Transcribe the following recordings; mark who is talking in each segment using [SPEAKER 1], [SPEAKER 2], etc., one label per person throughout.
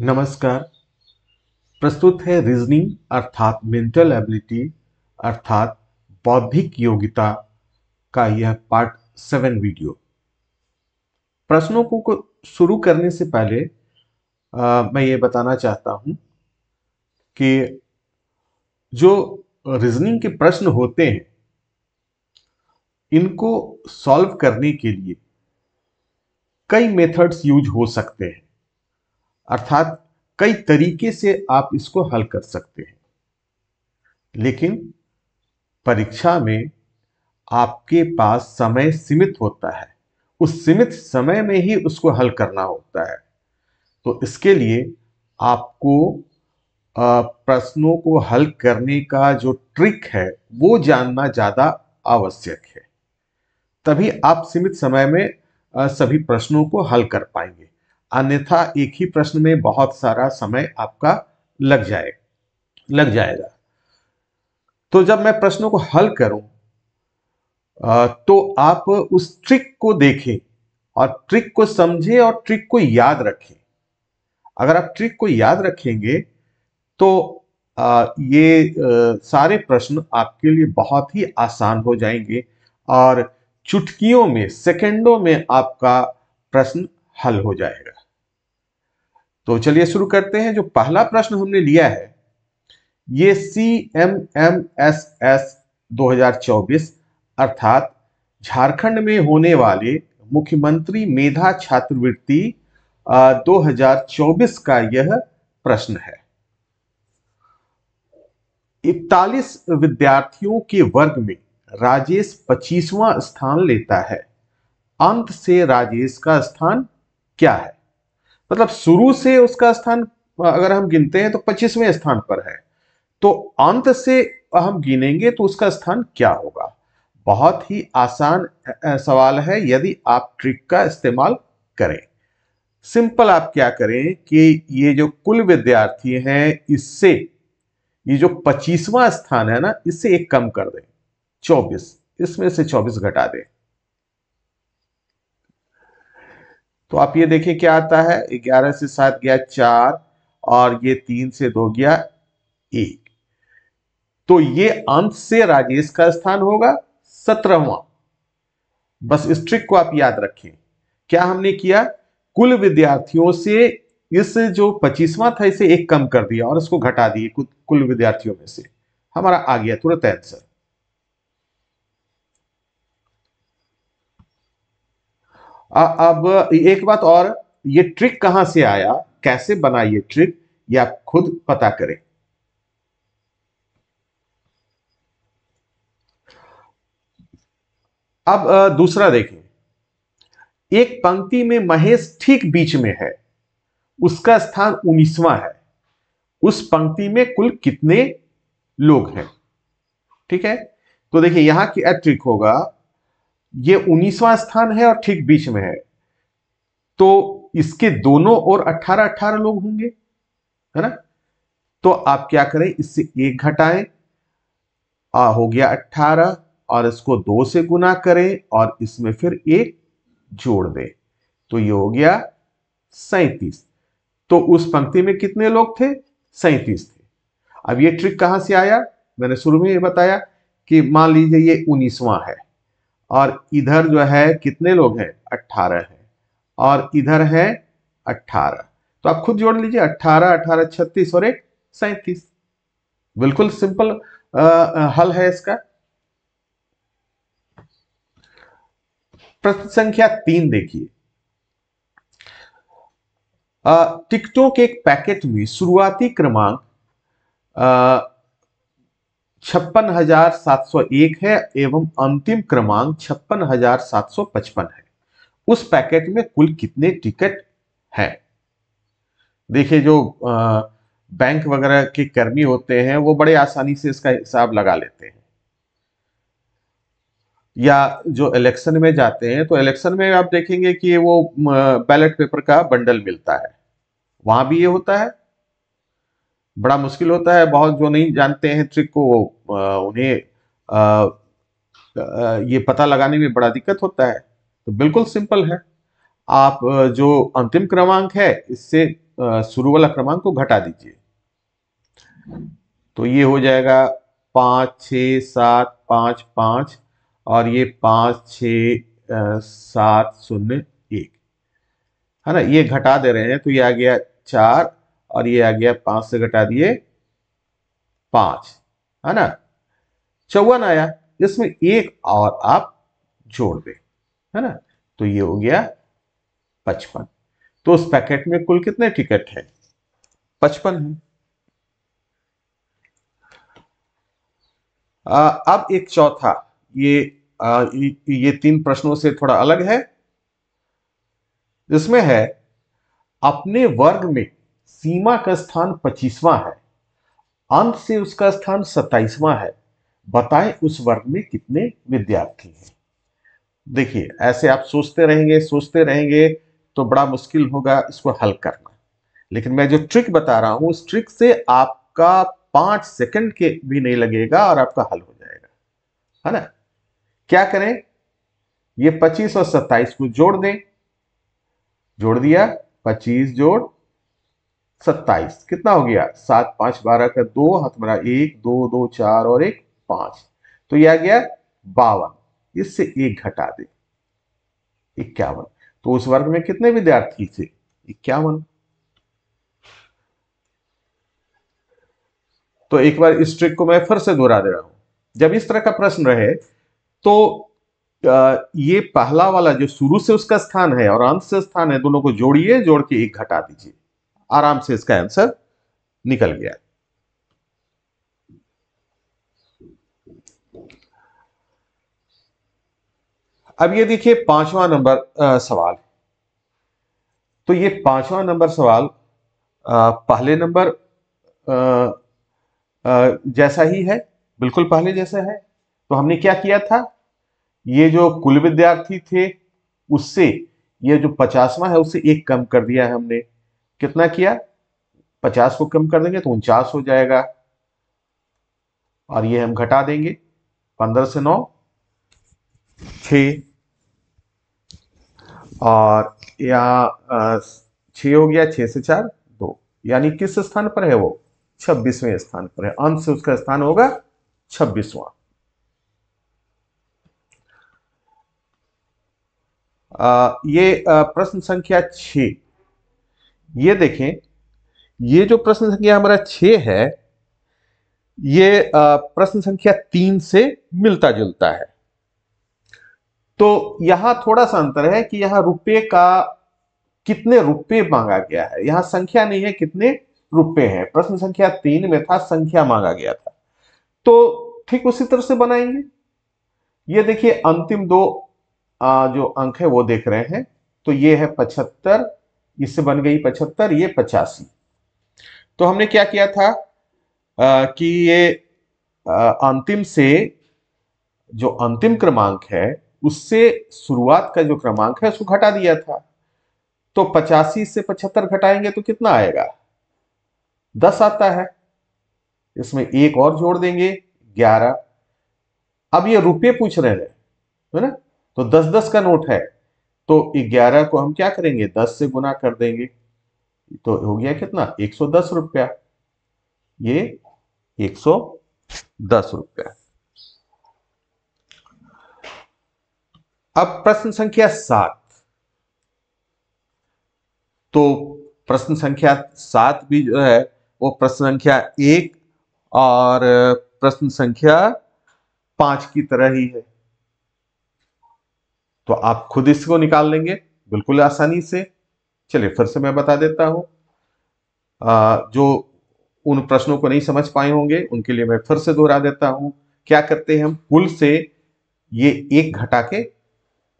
[SPEAKER 1] नमस्कार प्रस्तुत है रीजनिंग अर्थात मेंटल एबिलिटी अर्थात बौद्धिक योग्यता का यह पार्ट सेवन वीडियो प्रश्नों को, शुरू करने से पहले आ, मैं ये बताना चाहता हूं कि जो रीजनिंग के प्रश्न होते हैं इनको सॉल्व करने के लिए कई मेथड्स यूज हो सकते हैं अर्थात कई तरीके से आप इसको हल कर सकते हैं लेकिन परीक्षा में आपके पास समय सीमित होता है उस सीमित समय में ही उसको हल करना होता है तो इसके लिए आपको प्रश्नों को हल करने का जो ट्रिक है वो जानना ज़्यादा आवश्यक है तभी आप सीमित समय में सभी प्रश्नों को हल कर पाएंगे अन्यथा एक ही प्रश्न में बहुत सारा समय आपका लग जाए लग जाएगा तो जब मैं प्रश्नों को हल करूं तो आप उस ट्रिक को देखें और ट्रिक को समझें और ट्रिक को याद रखें अगर आप ट्रिक को याद रखेंगे तो ये सारे प्रश्न आपके लिए बहुत ही आसान हो जाएंगे और चुटकियों में सेकंडों में आपका प्रश्न हल हो जाएगा तो चलिए शुरू करते हैं जो पहला प्रश्न हमने लिया है ये C M M S S 2024 अर्थात झारखंड में होने वाले मुख्यमंत्री मेधा छात्रवृत्ति 2024 का यह प्रश्न है इकतालीस विद्यार्थियों के वर्ग में राजेश पच्चीसवां स्थान लेता है अंत से राजेश का स्थान क्या है मतलब शुरू से उसका स्थान अगर हम गिनते हैं तो 25वें स्थान पर है तो अंत से हम गिनेंगे तो उसका स्थान क्या होगा बहुत ही आसान सवाल है यदि आप ट्रिक का इस्तेमाल करें सिंपल आप क्या करें कि ये जो कुल विद्यार्थी हैं इससे ये जो पच्चीसवां स्थान है ना इससे एक कम कर दें चौबीस इसमें से चौबीस घटा दें तो आप ये देखिए क्या आता है ग्यारह से सात गया चार और ये तीन से दो गया एक तो ये अंत से राजेश का स्थान होगा सत्रहवा बस इस ट्रिक को आप याद रखें क्या हमने किया कुल विद्यार्थियों से इस जो पच्चीसवा था इसे एक कम कर दिया और इसको घटा दिए कुल विद्यार्थियों में से हमारा आ गया तुरंत आंसर अब एक बात और ये ट्रिक कहां से आया कैसे बना ये ट्रिक ये आप खुद पता करें अब दूसरा देखें एक पंक्ति में महेश ठीक बीच में है उसका स्थान उन्नीसवां है उस पंक्ति में कुल कितने लोग हैं ठीक है तो देखिए यहां की ट्रिक होगा ये उन्नीसवां स्थान है और ठीक बीच में है तो इसके दोनों और 18 18 लोग होंगे है ना तो आप क्या करें इससे एक घटाएं आ हो गया 18 और इसको दो से गुना करें और इसमें फिर एक जोड़ दें तो ये हो गया सैतीस तो उस पंक्ति में कितने लोग थे सैतीस थे अब ये ट्रिक कहां से आया मैंने शुरू में ये बताया कि मान लीजिए ये उन्नीसवां है और इधर जो है कितने लोग हैं अट्ठारह है और इधर है अट्ठारह तो आप खुद जोड़ लीजिए अट्ठारह अट्ठारह छत्तीस और एक सैतीस बिल्कुल सिंपल आ, हल है इसका प्रश्न संख्या तीन देखिए टिकटों के एक पैकेट में शुरुआती क्रमांक छप्पन हजार सात सौ एक है एवं अंतिम क्रमांक छप्पन हजार सात सौ पचपन है उस पैकेट में कुल कितने टिकट है देखिए जो बैंक वगैरह के कर्मी होते हैं वो बड़े आसानी से इसका हिसाब लगा लेते हैं या जो इलेक्शन में जाते हैं तो इलेक्शन में आप देखेंगे कि वो बैलेट पेपर का बंडल मिलता है वहां भी ये होता है बड़ा मुश्किल होता है बहुत जो नहीं जानते हैं ट्रिक को उन्हें ये पता लगाने में बड़ा दिक्कत होता है तो बिल्कुल सिंपल है आप जो अंतिम क्रमांक है इससे शुरू वाला क्रमांक को घटा दीजिए तो ये हो जाएगा पाँच छ सात पाँच पाँच और ये पाँच छ सात शून्य एक है ना ये घटा दे रहे हैं तो ये आ गया चार और ये आ गया पांच से घटा दिए पांच है ना चौवन आया इसमें एक और आप जोड़ दे है ना तो ये हो गया पचपन तो उस पैकेट में कुल कितने टिकट है पचपन है आ, अब एक चौथा ये आ, ये तीन प्रश्नों से थोड़ा अलग है इसमें है अपने वर्ग में सीमा का स्थान पच्चीसवां है अंत से उसका स्थान सत्ताईसवां है बताएं उस वर्ग में कितने विद्यार्थी हैं देखिए ऐसे आप सोचते रहेंगे सोचते रहेंगे तो बड़ा मुश्किल होगा इसको हल करना लेकिन मैं जो ट्रिक बता रहा हूं उस ट्रिक से आपका पांच सेकंड के भी नहीं लगेगा और आपका हल हो जाएगा है ना क्या करें ये 25 और 27 को जोड़ दें जोड़ दिया 25 जोड़ सत्ताईस कितना हो गया सात पांच बारह का दो हाथ मेरा एक दो दो चार और एक पांच तो यह आ गया बावन इससे एक घटा दे इक्यावन तो उस वर्ग में कितने विद्यार्थी थे इक्यावन तो एक बार इस ट्रिक को मैं फिर से दोहरा दे रहा हूं जब इस तरह का प्रश्न रहे तो ये पहला वाला जो शुरू से उसका स्थान है और अंत से स्थान है दोनों को जोड़िए जोड़ के एक घटा दीजिए आराम से इसका आंसर निकल गया अब ये देखिए पांचवा नंबर सवाल तो ये पांचवा नंबर सवाल आ, पहले नंबर जैसा ही है बिल्कुल पहले जैसा है तो हमने क्या किया था ये जो कुल विद्यार्थी थे उससे ये जो पचासवा है उससे एक कम कर दिया है हमने कितना किया पचास को कम कर देंगे तो उनचास हो जाएगा और ये हम घटा देंगे पंद्रह से नौ छ और या छ हो गया छ से चार दो यानी किस स्थान पर है वो छब्बीसवें स्थान पर है अंत से उसका स्थान होगा छब्बीसवा ये प्रश्न संख्या छह ये देखें ये जो प्रश्न संख्या हमारा छ है ये प्रश्न संख्या तीन से मिलता जुलता है तो यहां थोड़ा सा अंतर है कि यहां रुपए का कितने रुपए मांगा गया है यहां संख्या नहीं है कितने रुपए हैं प्रश्न संख्या तीन में था संख्या मांगा गया था तो ठीक उसी तरह से बनाएंगे ये देखिए अंतिम दो आ, जो अंक है वो देख रहे हैं तो ये है पचहत्तर इससे बन गई पचहत्तर ये पचासी तो हमने क्या किया था आ, कि ये अंतिम से जो अंतिम क्रमांक है उससे शुरुआत का जो क्रमांक है उसको घटा दिया था तो पचासी से पचहत्तर घटाएंगे तो कितना आएगा दस आता है इसमें एक और जोड़ देंगे ग्यारह अब ये रुपये पूछ रहे हैं है ना तो दस दस का नोट है तो 11 को हम क्या करेंगे 10 से गुना कर देंगे तो हो गया कितना एक रुपया ये एक रुपया अब प्रश्न संख्या सात तो प्रश्न संख्या सात भी जो है वो प्रश्न संख्या एक और प्रश्न संख्या पांच की तरह ही है तो आप खुद इसको निकाल लेंगे बिल्कुल आसानी से चलिए फिर से मैं बता देता हूं जो उन प्रश्नों को नहीं समझ पाए होंगे उनके लिए मैं फिर से दोहरा देता हूं क्या करते हैं हम कुल से ये एक घटा के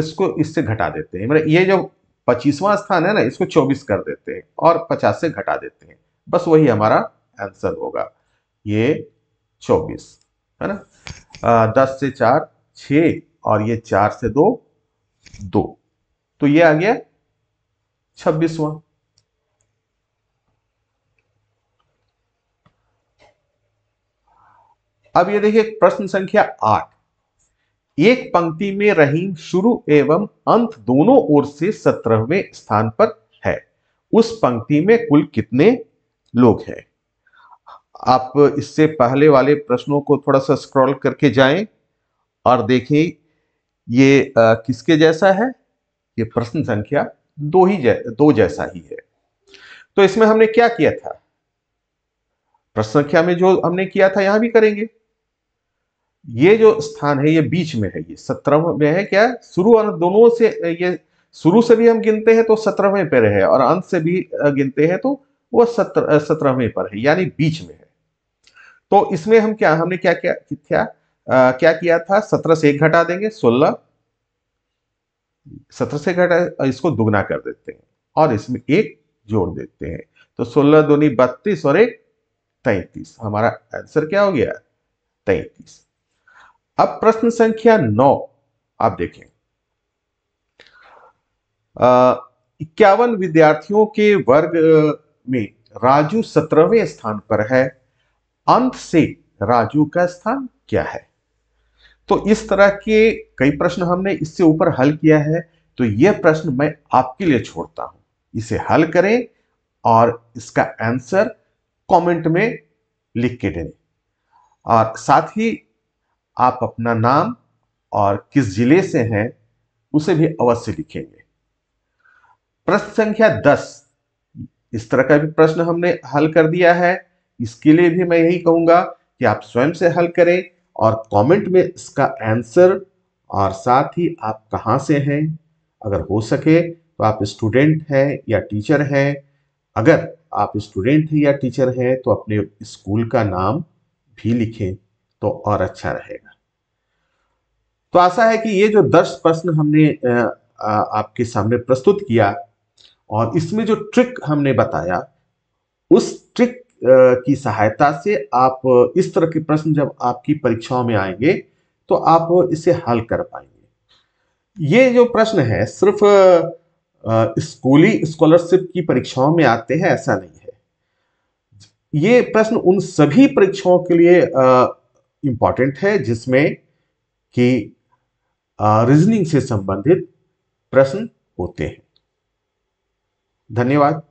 [SPEAKER 1] इसको इससे घटा देते हैं मतलब ये जो पच्चीसवां स्थान है ना इसको चौबीस कर देते हैं और पचास से घटा देते हैं बस वही हमारा आंसर होगा ये चौबीस है ना दस से चार छ और ये चार से दो दो तो ये आ गया छब्बीसवा अब ये देखिए प्रश्न संख्या आठ एक पंक्ति में रहीम शुरू एवं अंत दोनों ओर से सत्रहवें स्थान पर है उस पंक्ति में कुल कितने लोग हैं आप इससे पहले वाले प्रश्नों को थोड़ा सा स्क्रॉल करके जाएं और देखें ये आ, किसके जैसा है ये प्रश्न संख्या दो ही जै, दो जैसा ही है तो इसमें हमने क्या किया था प्रश्न संख्या में जो हमने किया था यहां भी करेंगे ये जो स्थान है ये बीच में है ये सत्रह में है क्या शुरू और दोनों से ये शुरू से भी हम गिनते हैं तो सत्रहवें पर है और अंत से भी गिनते हैं तो वह सत्रहवें पर है यानी बीच में है तो इसमें हम क्या हमने क्या क्या क्या आ, क्या किया था सत्रह से एक घटा देंगे सोलह सत्रह से घटा इसको दुगना कर देते हैं और इसमें एक जोड़ देते हैं तो सोलह दुनी बत्तीस और एक तैतीस हमारा आंसर क्या हो गया तैतीस अब प्रश्न संख्या नौ आप देखें इक्यावन विद्यार्थियों के वर्ग में राजू सत्रहवें स्थान पर है अंत से राजू का स्थान क्या है तो इस तरह के कई प्रश्न हमने इससे ऊपर हल किया है तो यह प्रश्न मैं आपके लिए छोड़ता हूं इसे हल करें और इसका आंसर कमेंट में लिख के दें और साथ ही आप अपना नाम और किस जिले से हैं उसे भी अवश्य लिखेंगे प्रश्न संख्या दस इस तरह का भी प्रश्न हमने हल कर दिया है इसके लिए भी मैं यही कहूंगा कि आप स्वयं से हल करें और कमेंट में इसका आंसर और साथ ही आप कहाँ से हैं अगर हो सके तो आप स्टूडेंट हैं या टीचर हैं अगर आप स्टूडेंट हैं या टीचर हैं तो अपने स्कूल का नाम भी लिखें तो और अच्छा रहेगा तो आशा है कि ये जो दस प्रश्न हमने आपके सामने प्रस्तुत किया और इसमें जो ट्रिक हमने बताया उस ट्रिक की सहायता से आप इस तरह के प्रश्न जब आपकी परीक्षाओं में आएंगे तो आप इसे हल कर पाएंगे ये जो प्रश्न है सिर्फ स्कूली स्कॉलरशिप की परीक्षाओं में आते हैं ऐसा नहीं है ये प्रश्न उन सभी परीक्षाओं के लिए इंपॉर्टेंट है जिसमें कि रीजनिंग से संबंधित प्रश्न होते हैं धन्यवाद